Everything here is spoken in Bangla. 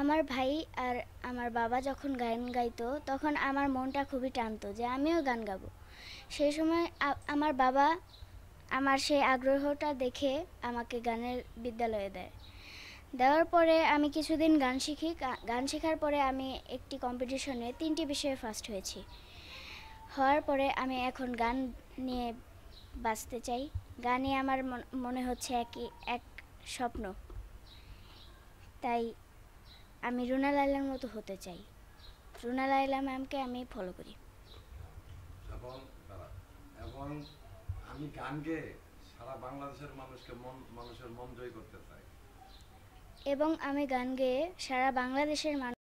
আমার ভাই আর আমার বাবা যখন গান গাইতো তখন আমার মনটা খুবই টানতো যে আমিও গান গাবো সেই সময় আমার বাবা আমার সেই আগ্রহটা দেখে আমাকে গানের বিদ্যালয়ে দেয় দেওয়ার পরে আমি কিছুদিন গান শিখি গান শেখার পরে আমি একটি কম্পিটিশনে তিনটি বিষয়ে ফার্স্ট হয়েছি হওয়ার পরে আমি এখন গান নিয়ে বাঁচতে চাই গানই আমার মনে হচ্ছে একই এক স্বপ্ন তাই আমি রুনা লাইলার মতো হতে চাই রুনা লাইলা ম্যামকে আমি ফলো করি এবং আমি গানকে সারা বাংলাদেশের মানুষকে মন মানুষের মন জয় করতে চাই এবং আমি গান গেয়ে সারা বাংলাদেশের মানুষ